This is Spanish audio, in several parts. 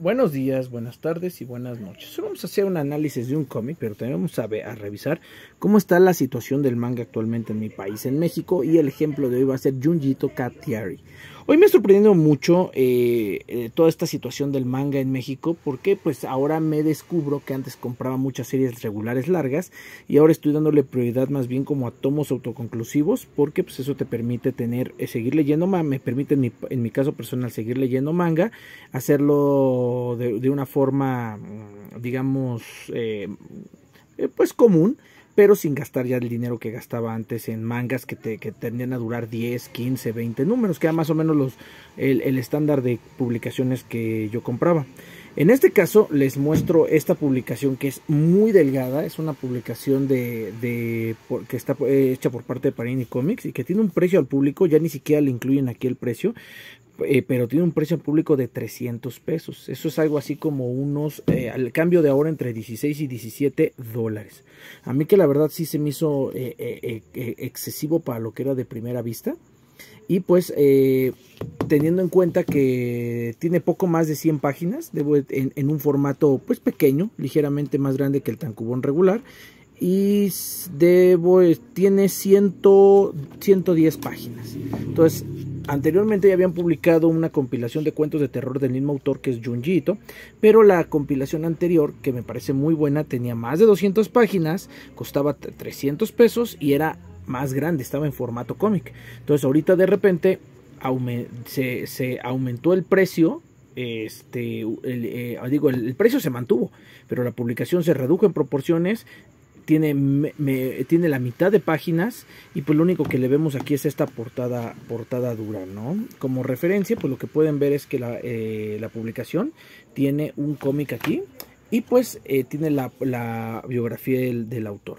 Buenos días, buenas tardes y buenas noches. Hoy vamos a hacer un análisis de un cómic, pero también vamos a, ver, a, revisar cómo está la situación del manga actualmente en mi país, en México, y el ejemplo de hoy va a ser Junjito Katiari. Hoy me ha sorprendido mucho eh, eh, toda esta situación del manga en México porque pues ahora me descubro que antes compraba muchas series regulares largas y ahora estoy dándole prioridad más bien como a tomos autoconclusivos porque pues eso te permite tener, eh, seguir leyendo, me permite en mi, caso personal seguir leyendo manga, hacerlo de, de una forma mm, digamos pues común pero sin gastar ya el dinero que gastaba antes en mangas que, te, tendían a durar 10, 15, 20 números, que era más o menos los, el, estándar de publicaciones que yo compraba. En este caso les muestro esta publicación que es muy delgada, es una publicación de, de que está eh, hecha por parte de Parini Comics y que tiene un precio al público, ya ni siquiera le incluyen aquí el precio, eh, pero tiene un precio público de 300 pesos. Eso es algo así como unos, eh, al cambio de ahora entre 16 y 17 dólares. A mí que la verdad sí se me hizo eh, excesivo para lo que era de primera vista. Y pues teniendo en cuenta que tiene poco más de 100 páginas, en, un formato pues pequeño, ligeramente más grande que el tancubón regular. Y debo, tiene 110 páginas. Entonces Anteriormente ya habían publicado una compilación de cuentos de terror del mismo autor que es Jungito. pero la compilación anterior, que me parece muy buena, tenía más de 200 páginas, costaba 300 pesos y era más grande, estaba en formato cómic. Entonces ahorita de repente se, aumentó el precio este, eh, digo, el, precio se mantuvo, pero la publicación se redujo en proporciones tiene, tiene la mitad de páginas y pues lo único que le vemos aquí es esta portada, portada dura, ¿no? Como referencia, pues lo que pueden ver es que la, eh, publicación tiene un cómic aquí y pues eh, tiene la, biografía del, autor.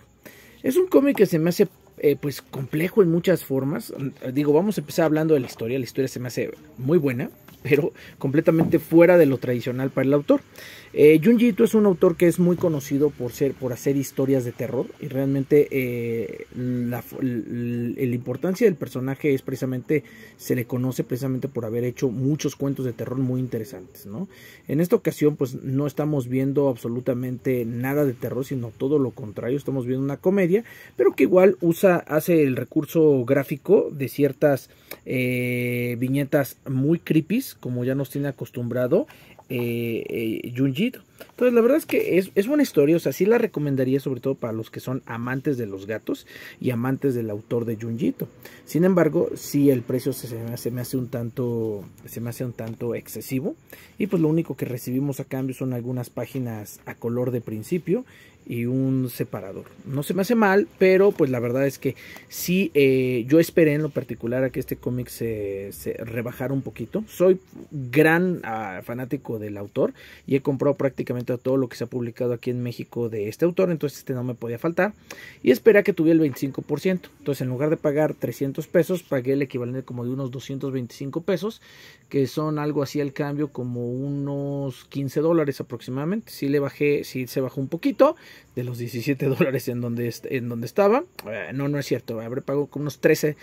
Es un cómic que se me hace eh, pues complejo en muchas formas. Digo, vamos a empezar hablando de la historia. La historia se me hace muy buena pero completamente fuera de lo tradicional para el autor. Eh, Junji Ito es un autor que es muy conocido por, ser, por hacer historias de terror y realmente eh, la, importancia del personaje es precisamente, se le conoce precisamente por haber hecho muchos cuentos de terror muy interesantes. En esta ocasión pues no estamos viendo absolutamente nada de terror, sino todo lo contrario, estamos viendo una comedia, pero que igual usa, hace el recurso gráfico de ciertas eh, viñetas muy creepy pues, como ya nos tiene acostumbrado eh, eh entonces, la verdad es que es, es, buena historia, o sea, sí la recomendaría sobre todo para los que son amantes de los gatos y amantes del autor de Junjito. Sin embargo, sí el precio se, me hace, un tanto, se me hace un tanto excesivo y pues lo único que recibimos a cambio son algunas páginas a color de principio y un separador. No se me hace mal, pero pues la verdad es que sí, eh, yo esperé en lo particular a que este cómic se, rebajara un poquito. Soy gran ah, fanático del autor y he comprado prácticamente a todo lo que se ha publicado aquí en México de este autor, entonces este no me podía faltar. Y esperé que tuviera el 25%. Entonces en lugar de pagar 300 pesos, pagué el equivalente como de unos 225 pesos, que son algo así al cambio como unos 15 dólares aproximadamente. si le bajé, si se bajó un poquito de los 17 dólares en donde, en donde estaba. Eh, no, no es cierto, habré pagado como unos 13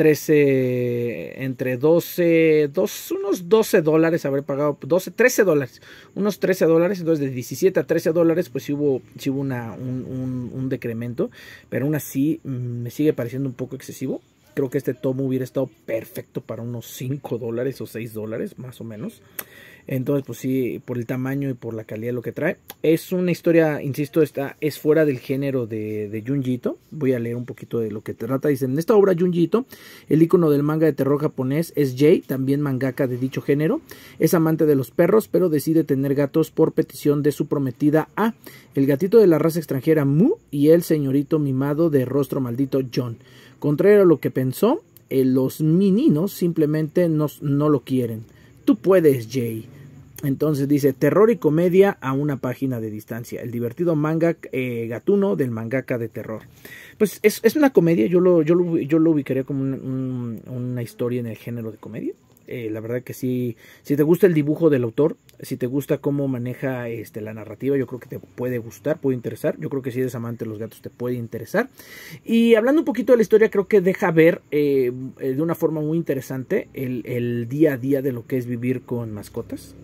13, entre 12, unos 12 dólares, habré pagado 12, 13 dólares, unos 13 dólares, entonces de 17 a 13 dólares, pues hubo, un decremento, pero aún así mm, me sigue pareciendo un poco excesivo. Creo que este tomo hubiera estado perfecto para unos 5 dólares o 6 dólares, más o menos. Entonces, pues sí, por el tamaño y por la calidad de lo que trae. Es una historia, insisto, está, es fuera del género de, de Junjito. Voy a leer un poquito de lo que trata. Dice, en esta obra Junjito, el icono del manga de terror japonés, es Jay, también mangaka de dicho género. Es amante de los perros, pero decide tener gatos por petición de su prometida A, el gatito de la raza extranjera Mu y el señorito mimado de rostro maldito John. Contrario a lo que pensó, eh, los mininos simplemente no, no lo quieren. Tú puedes, Jay. Entonces dice, terror y comedia a una página de distancia. El divertido manga eh, gatuno del mangaka de terror. Pues es, es una comedia, yo lo, yo lo, yo lo ubicaría como una historia en el género de comedia. Eh, la verdad que sí, si te gusta el dibujo del autor, si te gusta cómo maneja este, la narrativa, yo creo que te puede gustar, puede interesar. Yo creo que si eres amante de los gatos te puede interesar. Y hablando un poquito de la historia, creo que deja ver eh, de una forma muy interesante el día a día de lo que es vivir con mascotas.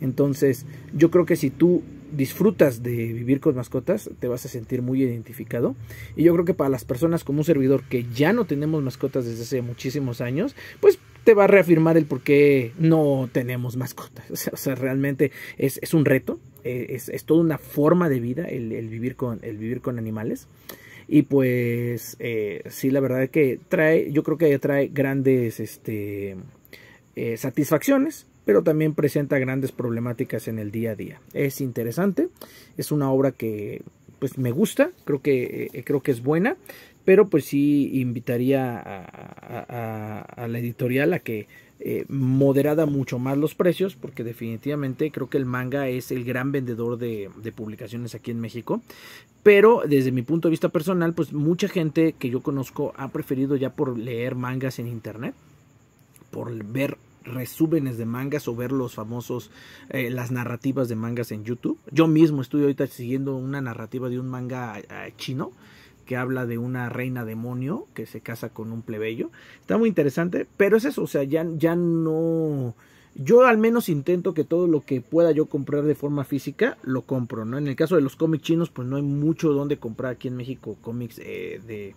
Entonces, yo creo que si tú disfrutas de vivir con mascotas, te vas a sentir muy identificado. Y yo creo que para las personas como un servidor que ya no tenemos mascotas desde hace muchísimos años, pues te va a reafirmar el por qué no tenemos mascotas. O sea, realmente es, un reto, e, es, toda una forma de vida el, vivir, con, el vivir con animales. Y pues eh, sí, la verdad es que trae, yo creo que trae grandes este, eh, satisfacciones pero también presenta grandes problemáticas en el día a día. Es interesante, es una obra que pues me gusta, creo que, eh, creo que es buena, pero pues sí invitaría a, la editorial a que eh, moderada mucho más los precios, porque definitivamente creo que el manga es el gran vendedor de, de, publicaciones aquí en México. Pero desde mi punto de vista personal, pues mucha gente que yo conozco ha preferido ya por leer mangas en internet, por ver resúmenes de mangas o ver los famosos, eh, las narrativas de mangas en YouTube. Yo mismo estoy ahorita siguiendo una narrativa de un manga eh, chino que habla de una reina demonio que se casa con un plebeyo. Está muy interesante, pero es eso, o sea, ya no... Yo al menos intento que todo lo que pueda yo comprar de forma física, lo compro, ¿no? En el caso de los cómics chinos, pues no hay mucho donde comprar aquí en México cómics eh, de,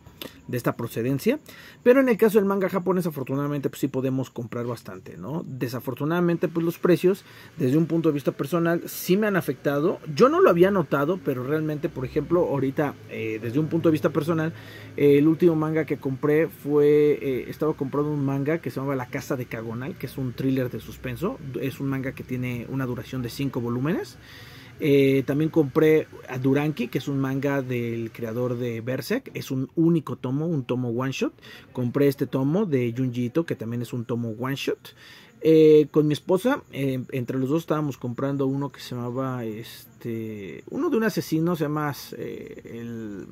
esta procedencia. Pero en el caso del manga japonés, afortunadamente, pues sí podemos comprar bastante, ¿no? Desafortunadamente, pues los precios, desde un punto de vista personal, sí me han afectado. Yo no lo había notado, pero realmente, por ejemplo, ahorita, eh, desde un punto de vista personal, el último manga que compré fue, eh, estaba comprando un manga que se llamaba La Casa de Cagonal, que es un thriller de sus pensó, Es un manga que tiene una duración de 5 volúmenes. Eh, también compré a Duranki, que es un manga del creador de Berserk. Es un único tomo, un tomo one shot. Compré este tomo de Junji que también es un tomo one shot. Eh, con mi esposa, eh, entre los dos estábamos comprando uno que se llamaba, este, uno de un asesino, se llama el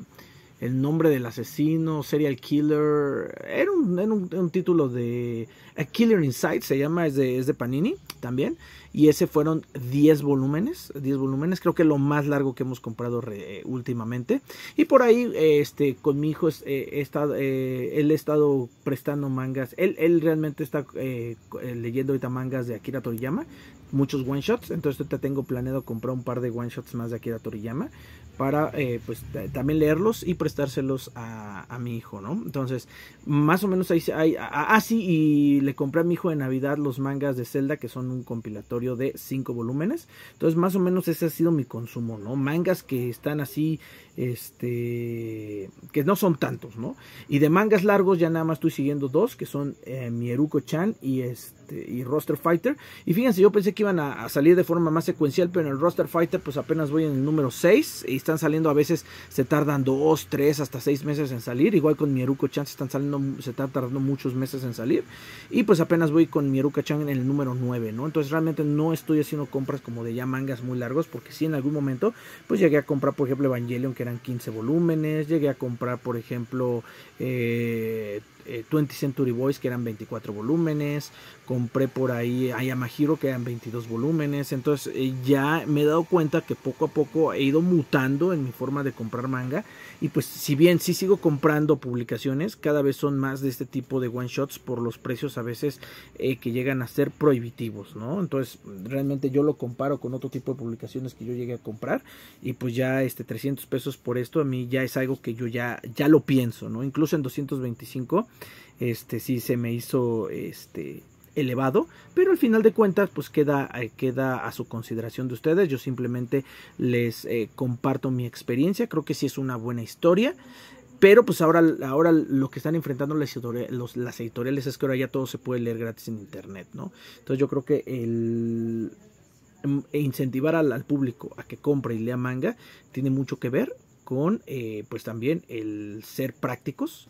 el nombre del asesino, serial killer. Era un, título de A Killer Inside, se llama, es de, Panini también. Y ese fueron 10 volúmenes, 10 volúmenes, creo que lo más largo que hemos comprado últimamente. Y por ahí, este, con mi hijo, eh, he estado, eh, él ha estado prestando mangas. Él, realmente está eh, leyendo ahorita mangas de Akira Toriyama, muchos one shots. Entonces, te tengo planeado comprar un par de one shots más de Akira Toriyama para eh, pues también leerlos y prestárselos a, mi hijo, ¿no? Entonces, más o menos ahí hay, ah, ah sí, y le compré a mi hijo de Navidad los mangas de Zelda que son un compilatorio de cinco volúmenes. Entonces, más o menos ese ha sido mi consumo, ¿no? Mangas que están así este que no son tantos, ¿no? Y de mangas largos ya nada más estoy siguiendo dos que son eh, mi eruko chan y este este, y Roster Fighter. Y fíjense, yo pensé que iban a, salir de forma más secuencial, pero en el Roster Fighter pues apenas voy en el número 6 y están saliendo a veces, se tardan 2, 3, hasta 6 meses en salir. Igual con Mieruko Chan se están saliendo, se están tardando muchos meses en salir. Y pues apenas voy con Mieruka Chan en el número 9, ¿no? Entonces realmente no estoy haciendo compras como de ya mangas muy largos, porque si en algún momento pues llegué a comprar, por ejemplo, Evangelion, que eran 15 volúmenes, llegué a comprar, por ejemplo, eh, 20 Century Boys, que eran 24 volúmenes, compré por ahí Ayamahiro, que eran 22 volúmenes, entonces eh, ya me he dado cuenta que poco a poco he ido mutando en mi forma de comprar manga, y pues si bien sí sigo comprando publicaciones, cada vez son más de este tipo de one shots por los precios a veces eh, que llegan a ser prohibitivos, ¿no? Entonces realmente yo lo comparo con otro tipo de publicaciones que yo llegué a comprar, y pues ya este 300 pesos por esto a mí ya es algo que yo ya, ya lo pienso, ¿no? Incluso en 225 este sí se me hizo este elevado, pero al final de cuentas pues queda, eh, queda a su consideración de ustedes, yo simplemente les eh, comparto mi experiencia, creo que sí es una buena historia, pero pues ahora, ahora lo que están enfrentando las, las editoriales es que ahora ya todo se puede leer gratis en internet, ¿no? Entonces yo creo que el mm, e incentivar al, público a que compre y lea manga tiene mucho que ver con eh, pues también el ser prácticos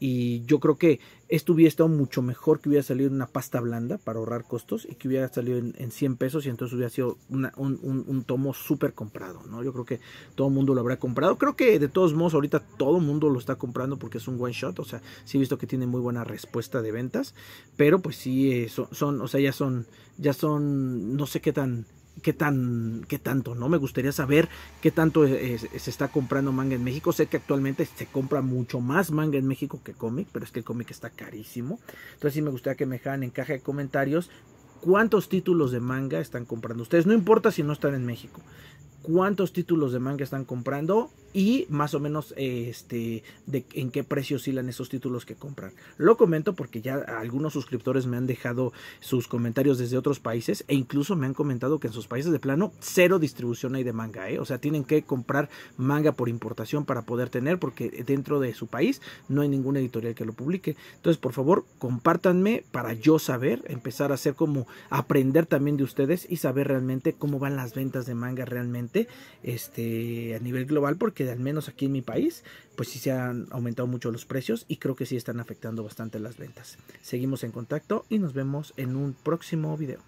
y yo creo que esto hubiera estado mucho mejor que hubiera salido en una pasta blanda para ahorrar costos y que hubiera salido en, 100 pesos y entonces hubiera sido un, tomo súper comprado, ¿no? Yo creo que todo el mundo lo habrá comprado. Creo que de todos modos ahorita todo el mundo lo está comprando porque es un one shot, o sea, sí he visto que tiene muy buena respuesta de ventas, pero pues sí, eh, son, son, o sea, ya son, ya son, no sé qué tan qué, tan, qué tanto, ¿no? Me gustaría saber qué tanto se está comprando manga en México. Sé que actualmente se compra mucho más manga en México que cómic, pero es que el cómic está carísimo. Entonces sí me gustaría que me dejaran en caja de comentarios cuántos títulos de manga están comprando ustedes. No importa si no están en México cuántos títulos de manga están comprando y más o menos este, de, en qué precio oscilan esos títulos que compran. Lo comento porque ya algunos suscriptores me han dejado sus comentarios desde otros países e incluso me han comentado que en sus países de plano cero distribución hay de manga. ¿eh? O sea, tienen que comprar manga por importación para poder tener porque dentro de su país no hay ninguna editorial que lo publique. Entonces, por favor, compártanme para yo saber, empezar a hacer como aprender también de ustedes y saber realmente cómo van las ventas de manga realmente este, a nivel global, porque al menos aquí en mi país, pues si se han aumentado mucho los precios y creo que sí están afectando bastante las ventas. Seguimos en contacto y nos vemos en un próximo video.